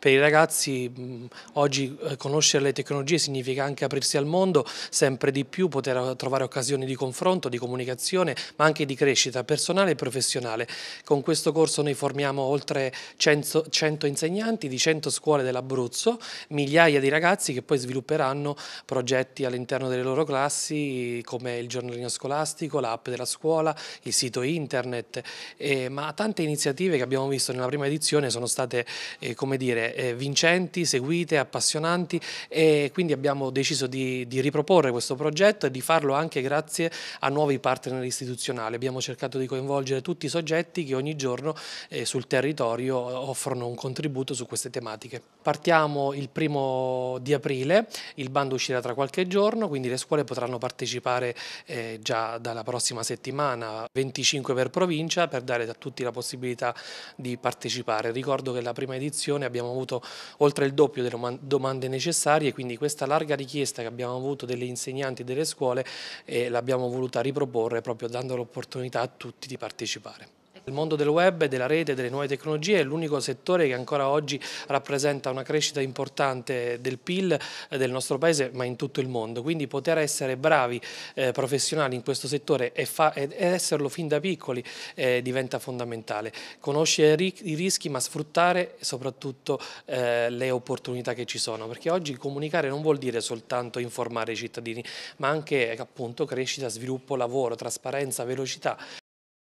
Per i ragazzi oggi eh, conoscere le tecnologie significa anche aprirsi al mondo sempre di più, poter eh, trovare occasioni di confronto, di comunicazione, ma anche di crescita personale e professionale. Con questo corso noi formiamo oltre 100, insegnanti di 100 scuole dell'Abruzzo, migliaia di ragazzi che poi svilupperanno progetti all'interno delle loro classi come il giornalino scolastico, l'app della scuola, il sito internet, eh, ma tante iniziative che abbiamo visto nella prima edizione sono state, come dire, eh, vincenti, seguite, appassionanti e quindi abbiamo deciso di, di, riproporre questo progetto e di farlo anche grazie a nuovi partner istituzionali. Abbiamo cercato di coinvolgere tutti i soggetti che ogni giorno eh, sul territorio offrono un contributo su queste tematiche. Partiamo il primo di aprile, il bando uscirà tra qualche giorno, quindi le scuole potranno partecipare eh, già dalla prossima settimana, 25 per provincia, per dare a tutti la possibilità di partecipare. Ricordo che la prima edizione abbiamo avuto oltre il doppio delle domande necessarie, quindi questa larga richiesta che abbiamo avuto delle insegnanti e delle scuole eh, l'abbiamo voluta riproporre proprio dando l'opportunità a tutti di partecipare. Il mondo del web, della rete, delle nuove tecnologie è l'unico settore che ancora oggi rappresenta una crescita importante del PIL eh, del nostro paese ma in tutto il mondo, quindi poter essere bravi eh, professionali in questo settore e, ed esserlo fin da piccoli eh, diventa fondamentale. Conoscere i rischi ma sfruttare soprattutto eh, le opportunità che ci sono, perché oggi comunicare non vuol dire soltanto informare i cittadini ma anche appunto crescita, sviluppo, lavoro, trasparenza, velocità.